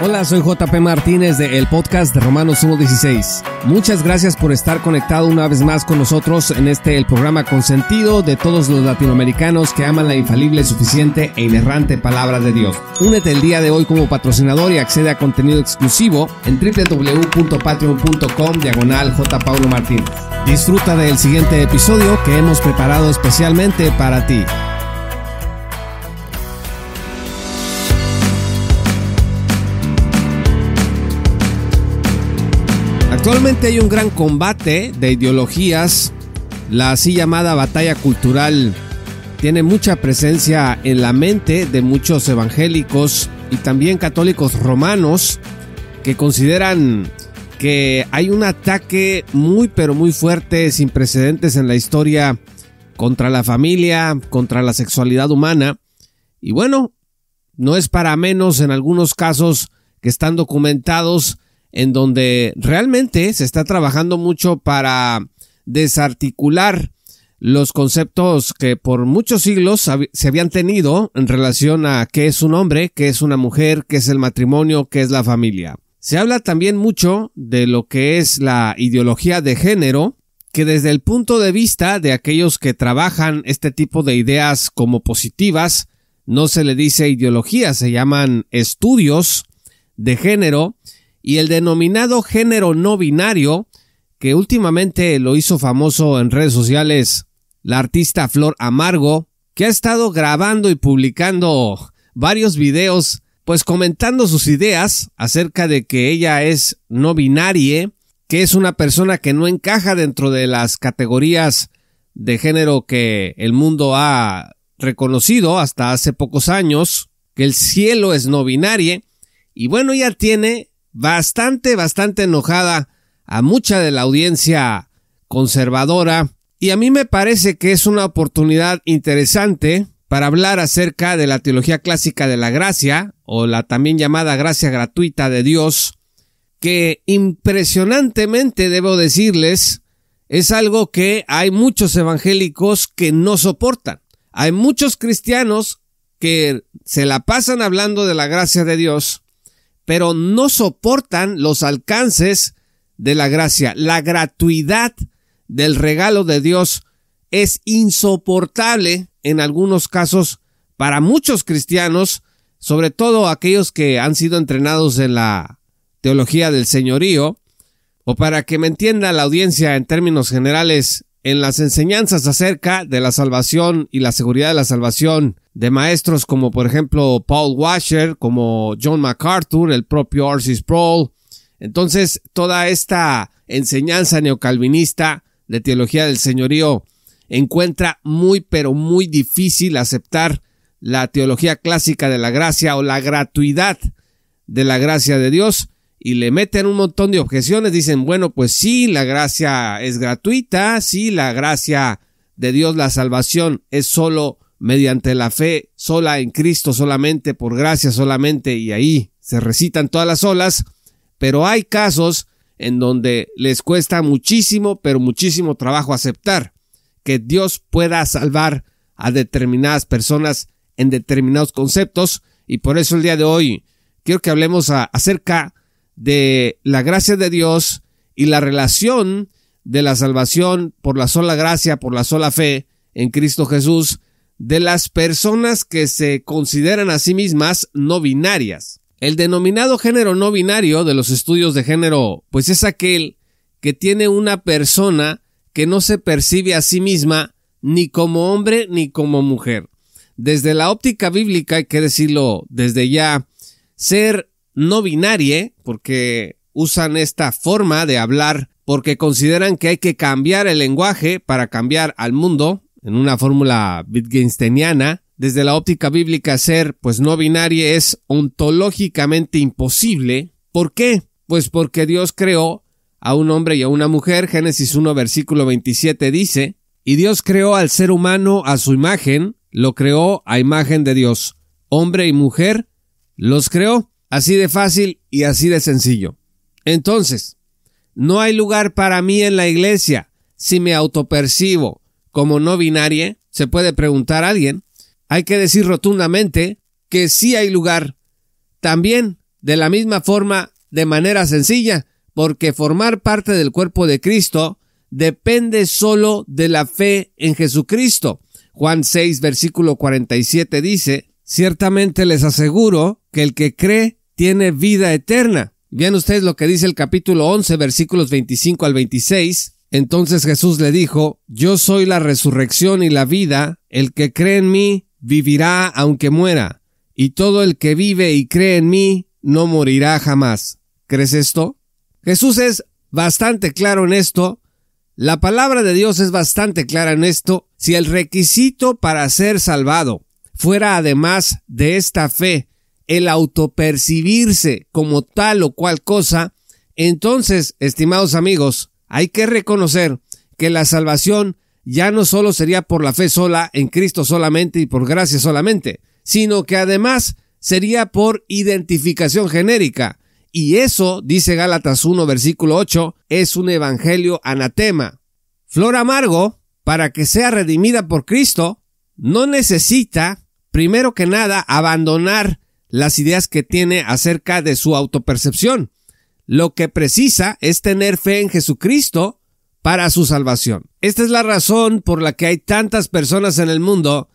Hola, soy JP Martínez de el podcast de Romanos 1.16. Muchas gracias por estar conectado una vez más con nosotros en este el programa consentido de todos los latinoamericanos que aman la infalible, suficiente e inerrante palabra de Dios. Únete el día de hoy como patrocinador y accede a contenido exclusivo en www.patreon.com diagonal Disfruta del siguiente episodio que hemos preparado especialmente para ti. Actualmente hay un gran combate de ideologías. La así llamada batalla cultural tiene mucha presencia en la mente de muchos evangélicos y también católicos romanos que consideran que hay un ataque muy pero muy fuerte, sin precedentes en la historia, contra la familia, contra la sexualidad humana. Y bueno, no es para menos en algunos casos que están documentados en donde realmente se está trabajando mucho para desarticular los conceptos que por muchos siglos se habían tenido en relación a qué es un hombre, qué es una mujer, qué es el matrimonio, qué es la familia. Se habla también mucho de lo que es la ideología de género, que desde el punto de vista de aquellos que trabajan este tipo de ideas como positivas, no se le dice ideología, se llaman estudios de género, y el denominado género no binario, que últimamente lo hizo famoso en redes sociales la artista Flor Amargo, que ha estado grabando y publicando varios videos, pues comentando sus ideas acerca de que ella es no binarie, que es una persona que no encaja dentro de las categorías de género que el mundo ha reconocido hasta hace pocos años, que el cielo es no binario, y bueno, ella tiene bastante, bastante enojada a mucha de la audiencia conservadora y a mí me parece que es una oportunidad interesante para hablar acerca de la teología clásica de la gracia o la también llamada gracia gratuita de Dios que impresionantemente debo decirles es algo que hay muchos evangélicos que no soportan. Hay muchos cristianos que se la pasan hablando de la gracia de Dios, pero no soportan los alcances de la gracia. La gratuidad del regalo de Dios es insoportable en algunos casos para muchos cristianos, sobre todo aquellos que han sido entrenados en la teología del señorío, o para que me entienda la audiencia en términos generales, en las enseñanzas acerca de la salvación y la seguridad de la salvación de maestros como por ejemplo Paul Washer, como John MacArthur, el propio Orsis Sproul. Entonces, toda esta enseñanza neocalvinista de teología del señorío encuentra muy pero muy difícil aceptar la teología clásica de la gracia o la gratuidad de la gracia de Dios y le meten un montón de objeciones, dicen, bueno, pues sí, la gracia es gratuita, sí, la gracia de Dios, la salvación es solo mediante la fe, sola en Cristo, solamente por gracia, solamente, y ahí se recitan todas las olas, pero hay casos en donde les cuesta muchísimo, pero muchísimo trabajo aceptar que Dios pueda salvar a determinadas personas en determinados conceptos, y por eso el día de hoy quiero que hablemos acerca de la gracia de Dios y la relación de la salvación por la sola gracia, por la sola fe en Cristo Jesús, de las personas que se consideran a sí mismas no binarias. El denominado género no binario de los estudios de género, pues es aquel que tiene una persona que no se percibe a sí misma ni como hombre ni como mujer. Desde la óptica bíblica, hay que decirlo desde ya, ser no binaria, porque usan esta forma de hablar porque consideran que hay que cambiar el lenguaje para cambiar al mundo, en una fórmula wittgensteiniana. Desde la óptica bíblica, ser pues no binaria es ontológicamente imposible. ¿Por qué? Pues porque Dios creó a un hombre y a una mujer. Génesis 1, versículo 27 dice, y Dios creó al ser humano a su imagen, lo creó a imagen de Dios. Hombre y mujer los creó. Así de fácil y así de sencillo. Entonces, no hay lugar para mí en la iglesia. Si me autopercibo como no binaria, se puede preguntar a alguien, hay que decir rotundamente que sí hay lugar. También, de la misma forma, de manera sencilla, porque formar parte del cuerpo de Cristo depende solo de la fe en Jesucristo. Juan 6, versículo 47 dice, Ciertamente les aseguro que el que cree tiene vida eterna. Vean ustedes lo que dice el capítulo 11, versículos 25 al 26. Entonces Jesús le dijo, Yo soy la resurrección y la vida, el que cree en mí vivirá aunque muera, y todo el que vive y cree en mí no morirá jamás. ¿Crees esto? Jesús es bastante claro en esto, la palabra de Dios es bastante clara en esto, si el requisito para ser salvado fuera además de esta fe el autopercibirse como tal o cual cosa, entonces, estimados amigos, hay que reconocer que la salvación ya no solo sería por la fe sola en Cristo solamente y por gracia solamente, sino que además sería por identificación genérica. Y eso, dice Gálatas 1, versículo 8, es un evangelio anatema. Flor amargo, para que sea redimida por Cristo, no necesita, primero que nada, abandonar las ideas que tiene acerca de su autopercepción. Lo que precisa es tener fe en Jesucristo para su salvación. Esta es la razón por la que hay tantas personas en el mundo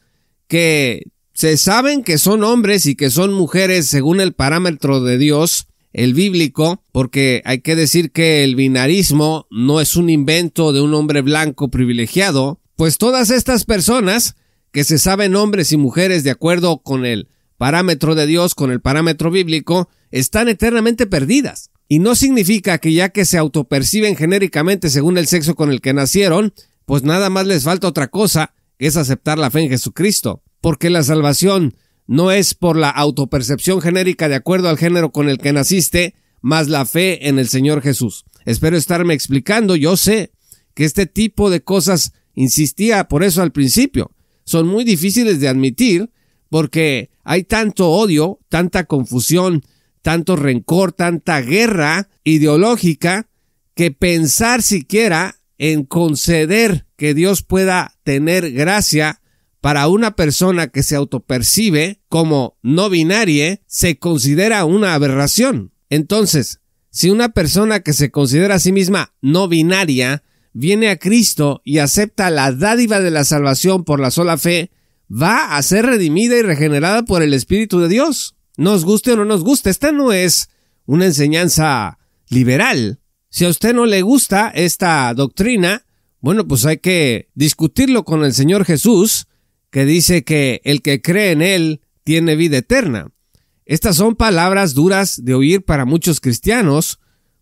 que se saben que son hombres y que son mujeres según el parámetro de Dios, el bíblico, porque hay que decir que el binarismo no es un invento de un hombre blanco privilegiado, pues todas estas personas que se saben hombres y mujeres de acuerdo con el parámetro de Dios con el parámetro bíblico están eternamente perdidas. Y no significa que ya que se autoperciben genéricamente según el sexo con el que nacieron, pues nada más les falta otra cosa, que es aceptar la fe en Jesucristo, porque la salvación no es por la autopercepción genérica de acuerdo al género con el que naciste, más la fe en el Señor Jesús. Espero estarme explicando, yo sé que este tipo de cosas, insistía por eso al principio, son muy difíciles de admitir porque hay tanto odio, tanta confusión, tanto rencor, tanta guerra ideológica, que pensar siquiera en conceder que Dios pueda tener gracia para una persona que se autopercibe como no binaria se considera una aberración. Entonces, si una persona que se considera a sí misma no binaria viene a Cristo y acepta la dádiva de la salvación por la sola fe, va a ser redimida y regenerada por el Espíritu de Dios. Nos guste o no nos guste, esta no es una enseñanza liberal. Si a usted no le gusta esta doctrina, bueno, pues hay que discutirlo con el Señor Jesús, que dice que el que cree en Él tiene vida eterna. Estas son palabras duras de oír para muchos cristianos,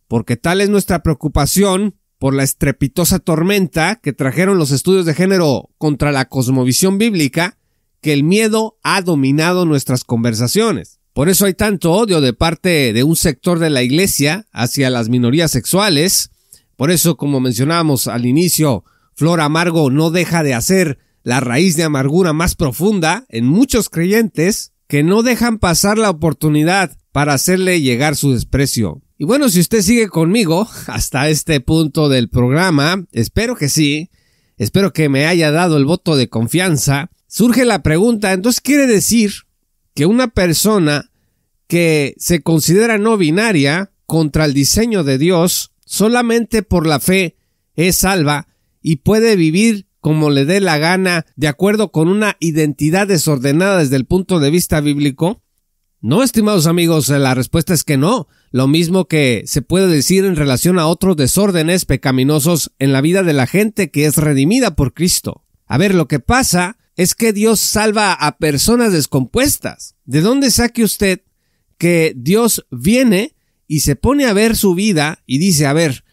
porque tal es nuestra preocupación por la estrepitosa tormenta que trajeron los estudios de género contra la cosmovisión bíblica, que el miedo ha dominado nuestras conversaciones. Por eso hay tanto odio de parte de un sector de la Iglesia hacia las minorías sexuales. Por eso, como mencionábamos al inicio, Flor Amargo no deja de hacer la raíz de amargura más profunda en muchos creyentes que no dejan pasar la oportunidad para hacerle llegar su desprecio. Y bueno, si usted sigue conmigo hasta este punto del programa, espero que sí, espero que me haya dado el voto de confianza surge la pregunta, entonces quiere decir que una persona que se considera no binaria contra el diseño de Dios solamente por la fe es salva y puede vivir como le dé la gana de acuerdo con una identidad desordenada desde el punto de vista bíblico? No, estimados amigos, eh, la respuesta es que no. Lo mismo que se puede decir en relación a otros desórdenes pecaminosos en la vida de la gente que es redimida por Cristo. A ver, lo que pasa es que Dios salva a personas descompuestas. ¿De dónde saque usted que Dios viene y se pone a ver su vida y dice, a ver,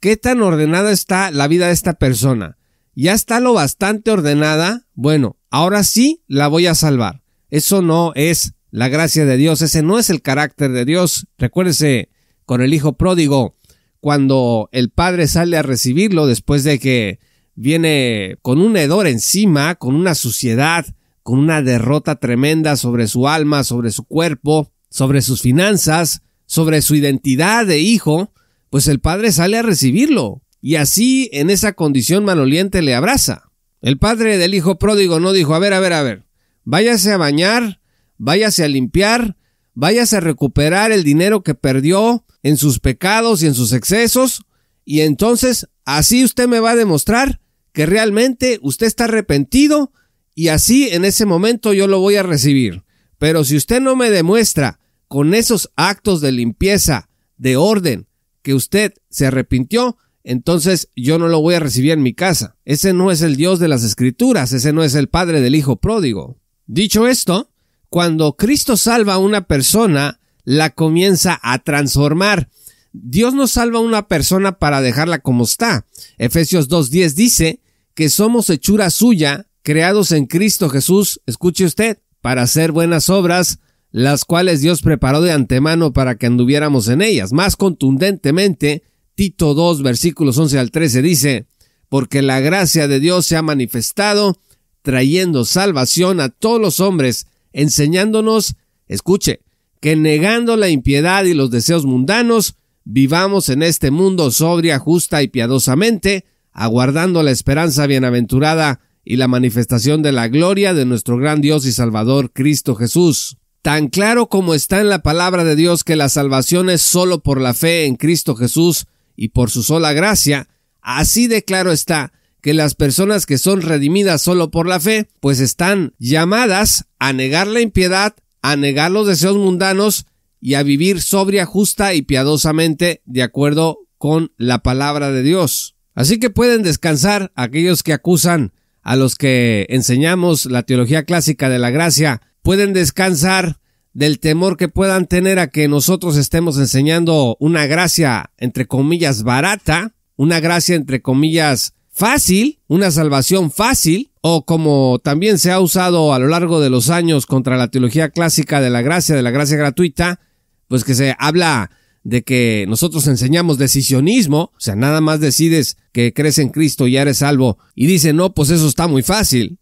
¿qué tan ordenada está la vida de esta persona? ¿Ya está lo bastante ordenada? Bueno, ahora sí la voy a salvar. Eso no es la gracia de Dios, ese no es el carácter de Dios. Recuérdese con el hijo pródigo, cuando el padre sale a recibirlo después de que viene con un hedor encima, con una suciedad, con una derrota tremenda sobre su alma, sobre su cuerpo, sobre sus finanzas, sobre su identidad de hijo, pues el padre sale a recibirlo, y así en esa condición Manoliente le abraza. El padre del hijo pródigo no dijo, a ver, a ver, a ver, váyase a bañar, váyase a limpiar, váyase a recuperar el dinero que perdió en sus pecados y en sus excesos, y entonces así usted me va a demostrar que realmente usted está arrepentido y así en ese momento yo lo voy a recibir. Pero si usted no me demuestra con esos actos de limpieza, de orden, que usted se arrepintió, entonces yo no lo voy a recibir en mi casa. Ese no es el Dios de las Escrituras, ese no es el Padre del Hijo pródigo. Dicho esto, cuando Cristo salva a una persona, la comienza a transformar. Dios no salva a una persona para dejarla como está. Efesios 2.10 dice, que somos hechura suya, creados en Cristo Jesús, escuche usted, para hacer buenas obras, las cuales Dios preparó de antemano para que anduviéramos en ellas. Más contundentemente, Tito 2, versículos 11 al 13 dice, porque la gracia de Dios se ha manifestado, trayendo salvación a todos los hombres, enseñándonos, escuche, que negando la impiedad y los deseos mundanos, vivamos en este mundo sobria, justa y piadosamente, aguardando la esperanza bienaventurada y la manifestación de la gloria de nuestro gran Dios y Salvador Cristo Jesús. Tan claro como está en la palabra de Dios que la salvación es sólo por la fe en Cristo Jesús y por su sola gracia, así de claro está que las personas que son redimidas solo por la fe, pues están llamadas a negar la impiedad, a negar los deseos mundanos y a vivir sobria, justa y piadosamente de acuerdo con la palabra de Dios. Así que pueden descansar aquellos que acusan a los que enseñamos la teología clásica de la gracia, pueden descansar del temor que puedan tener a que nosotros estemos enseñando una gracia entre comillas barata, una gracia entre comillas fácil, una salvación fácil, o como también se ha usado a lo largo de los años contra la teología clásica de la gracia, de la gracia gratuita, pues que se habla de que nosotros enseñamos decisionismo, o sea, nada más decides que crees en Cristo y ya eres salvo, y dice, no, pues eso está muy fácil.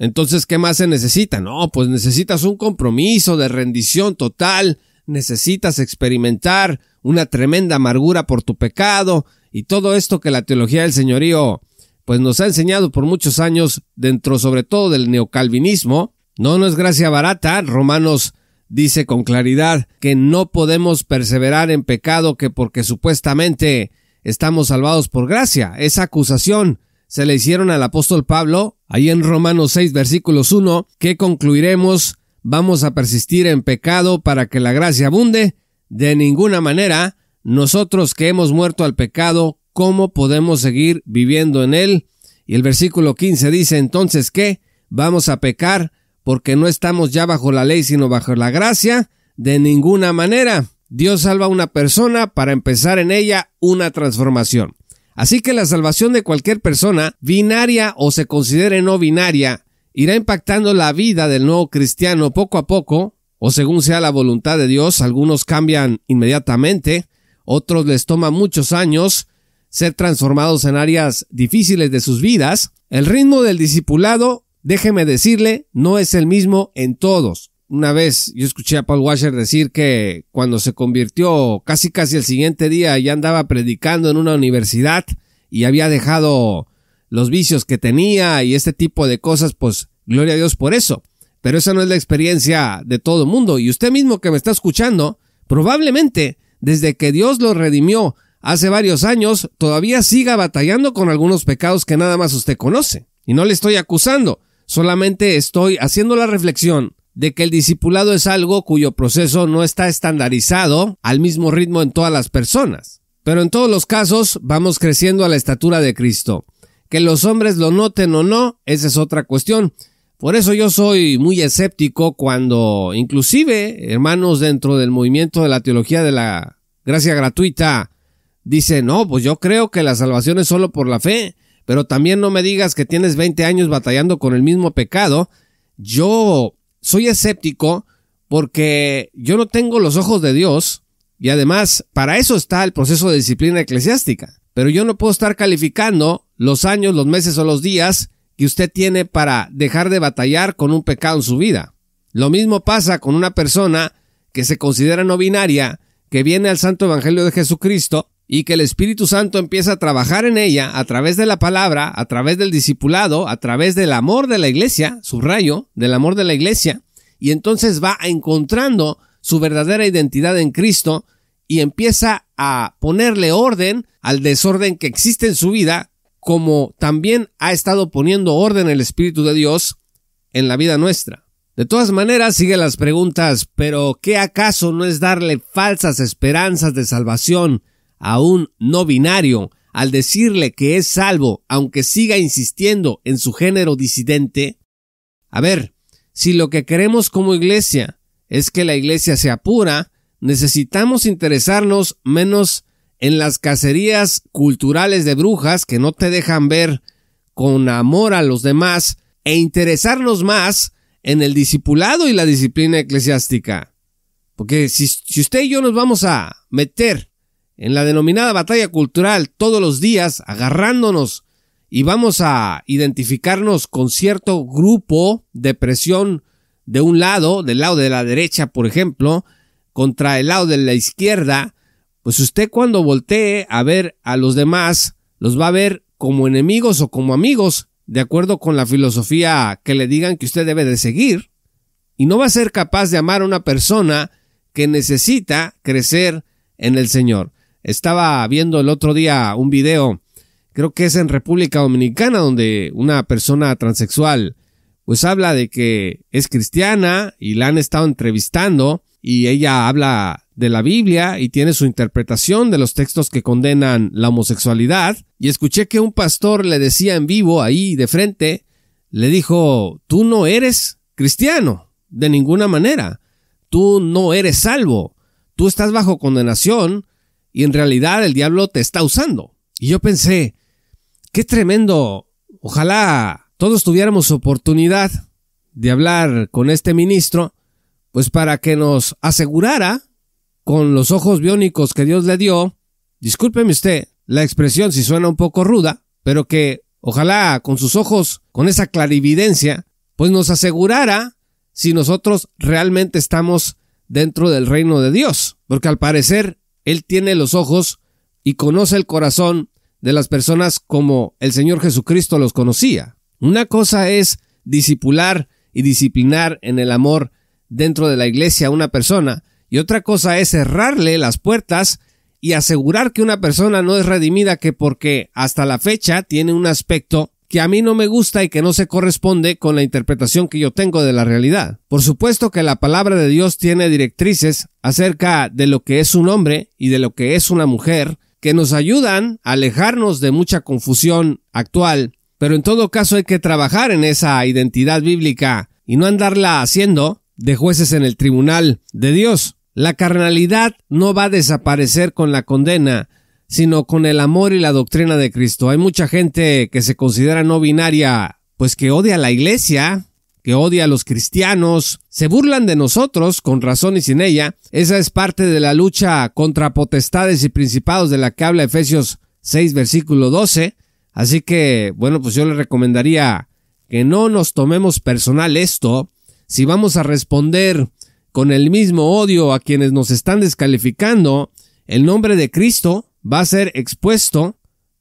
Entonces, ¿qué más se necesita? No, pues necesitas un compromiso de rendición total, necesitas experimentar una tremenda amargura por tu pecado, y todo esto que la teología del señorío pues nos ha enseñado por muchos años dentro sobre todo del neocalvinismo, no, no es gracia barata, Romanos dice con claridad que no podemos perseverar en pecado que porque supuestamente estamos salvados por gracia. Esa acusación se le hicieron al apóstol Pablo, ahí en Romanos 6 versículos 1, que concluiremos vamos a persistir en pecado para que la gracia abunde. De ninguna manera, nosotros que hemos muerto al pecado, ¿cómo podemos seguir viviendo en él? Y el versículo 15 dice entonces que vamos a pecar porque no estamos ya bajo la ley, sino bajo la gracia, de ninguna manera. Dios salva a una persona para empezar en ella una transformación. Así que la salvación de cualquier persona, binaria o se considere no binaria, irá impactando la vida del nuevo cristiano poco a poco, o según sea la voluntad de Dios, algunos cambian inmediatamente, otros les toma muchos años ser transformados en áreas difíciles de sus vidas. El ritmo del discipulado Déjeme decirle, no es el mismo en todos. Una vez yo escuché a Paul Washer decir que cuando se convirtió casi casi el siguiente día ya andaba predicando en una universidad y había dejado los vicios que tenía y este tipo de cosas, pues gloria a Dios por eso. Pero esa no es la experiencia de todo mundo y usted mismo que me está escuchando, probablemente desde que Dios lo redimió hace varios años, todavía siga batallando con algunos pecados que nada más usted conoce. Y no le estoy acusando, Solamente estoy haciendo la reflexión de que el discipulado es algo cuyo proceso no está estandarizado al mismo ritmo en todas las personas. Pero en todos los casos vamos creciendo a la estatura de Cristo. Que los hombres lo noten o no, esa es otra cuestión. Por eso yo soy muy escéptico cuando inclusive hermanos dentro del movimiento de la teología de la gracia gratuita dicen, no, pues yo creo que la salvación es solo por la fe. Pero también no me digas que tienes 20 años batallando con el mismo pecado. Yo soy escéptico porque yo no tengo los ojos de Dios y además para eso está el proceso de disciplina eclesiástica. Pero yo no puedo estar calificando los años, los meses o los días que usted tiene para dejar de batallar con un pecado en su vida. Lo mismo pasa con una persona que se considera no binaria, que viene al Santo Evangelio de Jesucristo y que el Espíritu Santo empieza a trabajar en ella a través de la palabra, a través del discipulado, a través del amor de la iglesia, subrayo, del amor de la iglesia, y entonces va encontrando su verdadera identidad en Cristo y empieza a ponerle orden al desorden que existe en su vida, como también ha estado poniendo orden el Espíritu de Dios en la vida nuestra. De todas maneras, sigue las preguntas, pero ¿qué acaso no es darle falsas esperanzas de salvación a un no binario al decirle que es salvo, aunque siga insistiendo en su género disidente? A ver, si lo que queremos como iglesia es que la iglesia sea pura, necesitamos interesarnos menos en las cacerías culturales de brujas que no te dejan ver con amor a los demás e interesarnos más en el discipulado y la disciplina eclesiástica. Porque si, si usted y yo nos vamos a meter en la denominada batalla cultural todos los días, agarrándonos y vamos a identificarnos con cierto grupo de presión de un lado, del lado de la derecha, por ejemplo, contra el lado de la izquierda, pues usted cuando voltee a ver a los demás, los va a ver como enemigos o como amigos, de acuerdo con la filosofía que le digan que usted debe de seguir, y no va a ser capaz de amar a una persona que necesita crecer en el Señor. Estaba viendo el otro día un video, creo que es en República Dominicana, donde una persona transexual pues habla de que es cristiana y la han estado entrevistando y ella habla de la Biblia y tiene su interpretación de los textos que condenan la homosexualidad. Y escuché que un pastor le decía en vivo ahí de frente, le dijo, tú no eres cristiano, de ninguna manera, tú no eres salvo, tú estás bajo condenación y en realidad el diablo te está usando. Y yo pensé, qué tremendo, ojalá todos tuviéramos oportunidad de hablar con este ministro, pues para que nos asegurara, con los ojos biónicos que Dios le dio, discúlpeme usted la expresión si suena un poco ruda, pero que ojalá con sus ojos, con esa clarividencia, pues nos asegurara si nosotros realmente estamos dentro del reino de Dios, porque al parecer él tiene los ojos y conoce el corazón de las personas como el Señor Jesucristo los conocía. Una cosa es disipular y disciplinar en el amor dentro de la iglesia a una persona y otra cosa es cerrarle las puertas y asegurar que una persona no es redimida que porque hasta la fecha tiene un aspecto que a mí no me gusta y que no se corresponde con la interpretación que yo tengo de la realidad. Por supuesto que la palabra de Dios tiene directrices acerca de lo que es un hombre y de lo que es una mujer, que nos ayudan a alejarnos de mucha confusión actual, pero en todo caso hay que trabajar en esa identidad bíblica y no andarla haciendo de jueces en el tribunal de Dios. La carnalidad no va a desaparecer con la condena, sino con el amor y la doctrina de Cristo. Hay mucha gente que se considera no binaria, pues que odia a la iglesia, que odia a los cristianos, se burlan de nosotros, con razón y sin ella. Esa es parte de la lucha contra potestades y principados de la que habla Efesios 6, versículo 12. Así que, bueno, pues yo le recomendaría que no nos tomemos personal esto. Si vamos a responder con el mismo odio a quienes nos están descalificando, el nombre de Cristo, va a ser expuesto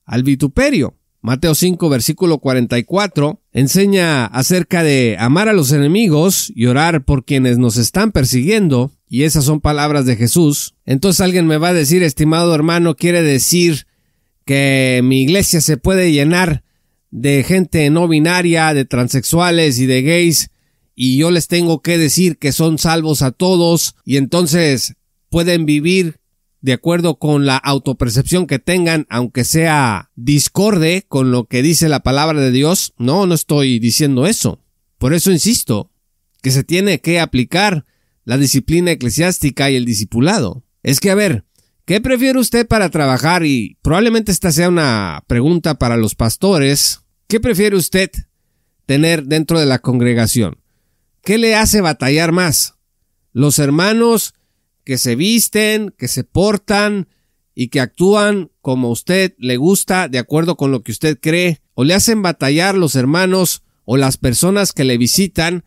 al vituperio. Mateo 5, versículo 44, enseña acerca de amar a los enemigos y orar por quienes nos están persiguiendo, y esas son palabras de Jesús. Entonces alguien me va a decir, estimado hermano, quiere decir que mi iglesia se puede llenar de gente no binaria, de transexuales y de gays, y yo les tengo que decir que son salvos a todos, y entonces pueden vivir de acuerdo con la autopercepción que tengan, aunque sea discorde con lo que dice la palabra de Dios, no, no estoy diciendo eso. Por eso insisto, que se tiene que aplicar la disciplina eclesiástica y el discipulado. Es que, a ver, ¿qué prefiere usted para trabajar? Y probablemente esta sea una pregunta para los pastores. ¿Qué prefiere usted tener dentro de la congregación? ¿Qué le hace batallar más? ¿Los hermanos que se visten, que se portan y que actúan como a usted le gusta, de acuerdo con lo que usted cree, o le hacen batallar los hermanos o las personas que le visitan,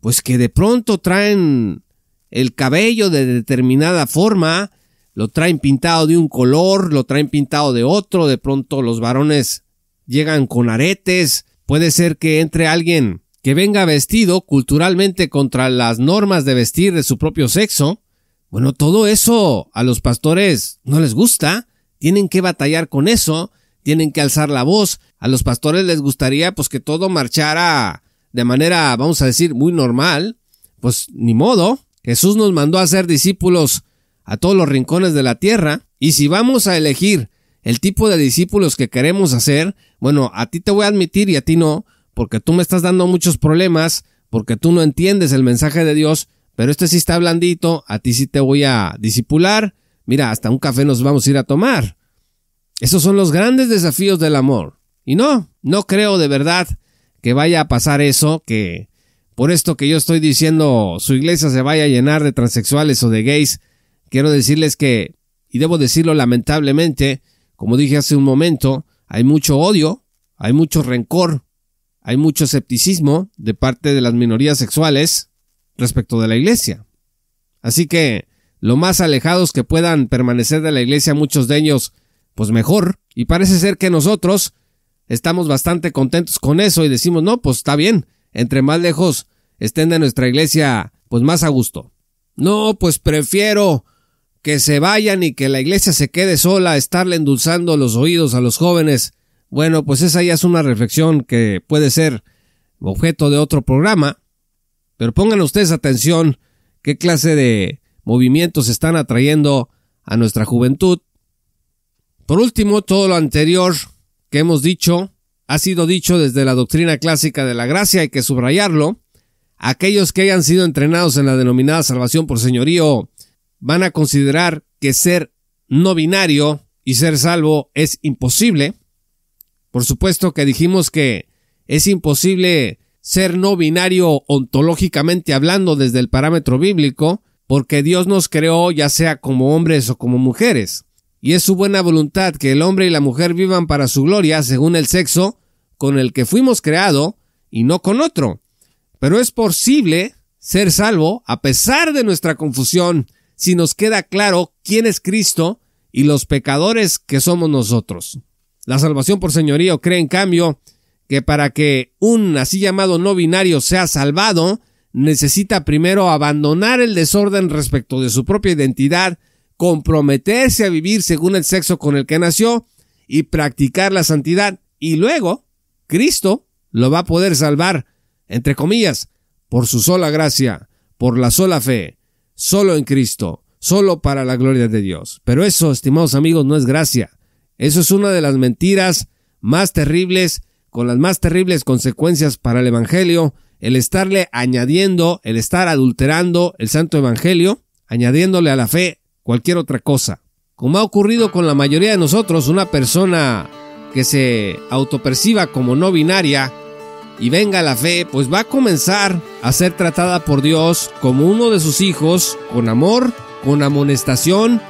pues que de pronto traen el cabello de determinada forma, lo traen pintado de un color, lo traen pintado de otro, de pronto los varones llegan con aretes, puede ser que entre alguien que venga vestido culturalmente contra las normas de vestir de su propio sexo, bueno, todo eso a los pastores no les gusta, tienen que batallar con eso, tienen que alzar la voz. A los pastores les gustaría pues que todo marchara de manera, vamos a decir, muy normal. Pues ni modo, Jesús nos mandó a ser discípulos a todos los rincones de la tierra y si vamos a elegir el tipo de discípulos que queremos hacer, bueno, a ti te voy a admitir y a ti no, porque tú me estás dando muchos problemas, porque tú no entiendes el mensaje de Dios, pero este sí está blandito, a ti sí te voy a disipular, mira, hasta un café nos vamos a ir a tomar. Esos son los grandes desafíos del amor. Y no, no creo de verdad que vaya a pasar eso, que por esto que yo estoy diciendo su iglesia se vaya a llenar de transexuales o de gays, quiero decirles que, y debo decirlo lamentablemente, como dije hace un momento, hay mucho odio, hay mucho rencor, hay mucho escepticismo de parte de las minorías sexuales, respecto de la iglesia. Así que, lo más alejados que puedan permanecer de la iglesia muchos de ellos, pues mejor. Y parece ser que nosotros estamos bastante contentos con eso y decimos, no, pues está bien, entre más lejos estén de nuestra iglesia, pues más a gusto. No, pues prefiero que se vayan y que la iglesia se quede sola, estarle endulzando los oídos a los jóvenes. Bueno, pues esa ya es una reflexión que puede ser objeto de otro programa, pero pongan ustedes atención qué clase de movimientos están atrayendo a nuestra juventud. Por último, todo lo anterior que hemos dicho ha sido dicho desde la doctrina clásica de la gracia, hay que subrayarlo. Aquellos que hayan sido entrenados en la denominada salvación por señorío van a considerar que ser no binario y ser salvo es imposible. Por supuesto que dijimos que es imposible ser no binario ontológicamente hablando desde el parámetro bíblico, porque Dios nos creó ya sea como hombres o como mujeres, y es su buena voluntad que el hombre y la mujer vivan para su gloria según el sexo con el que fuimos creado y no con otro. Pero es posible ser salvo a pesar de nuestra confusión si nos queda claro quién es Cristo y los pecadores que somos nosotros. La salvación por señorío cree en cambio que para que un así llamado no binario sea salvado, necesita primero abandonar el desorden respecto de su propia identidad, comprometerse a vivir según el sexo con el que nació y practicar la santidad, y luego Cristo lo va a poder salvar, entre comillas, por su sola gracia, por la sola fe, solo en Cristo, solo para la gloria de Dios. Pero eso, estimados amigos, no es gracia. Eso es una de las mentiras más terribles con las más terribles consecuencias para el Evangelio, el estarle añadiendo, el estar adulterando el Santo Evangelio, añadiéndole a la fe cualquier otra cosa. Como ha ocurrido con la mayoría de nosotros, una persona que se autoperciba como no binaria y venga a la fe, pues va a comenzar a ser tratada por Dios como uno de sus hijos, con amor, con amonestación,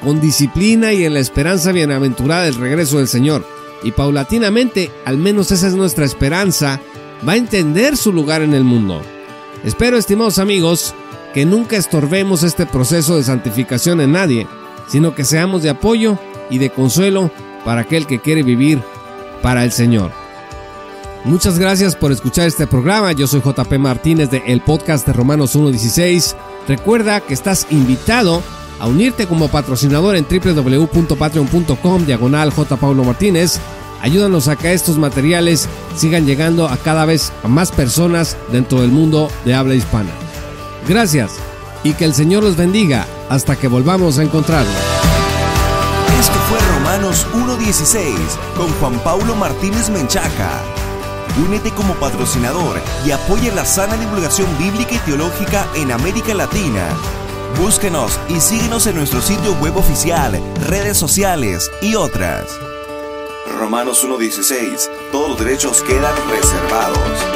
con disciplina y en la esperanza bienaventurada del regreso del Señor y paulatinamente, al menos esa es nuestra esperanza, va a entender su lugar en el mundo. Espero, estimados amigos, que nunca estorbemos este proceso de santificación en nadie, sino que seamos de apoyo y de consuelo para aquel que quiere vivir para el Señor. Muchas gracias por escuchar este programa. Yo soy JP Martínez de el podcast de Romanos 1.16. Recuerda que estás invitado a unirte como patrocinador en www.patreon.com diagonal Paulo Martínez. Ayúdanos a que estos materiales sigan llegando a cada vez a más personas dentro del mundo de habla hispana. Gracias y que el Señor los bendiga hasta que volvamos a encontrarnos. Esto fue Romanos 1.16 con Juan Paulo Martínez Menchaca. Únete como patrocinador y apoya la sana divulgación bíblica y teológica en América Latina. Búsquenos y síguenos en nuestro sitio web oficial, redes sociales y otras. Romanos 1.16. Todos los derechos quedan reservados.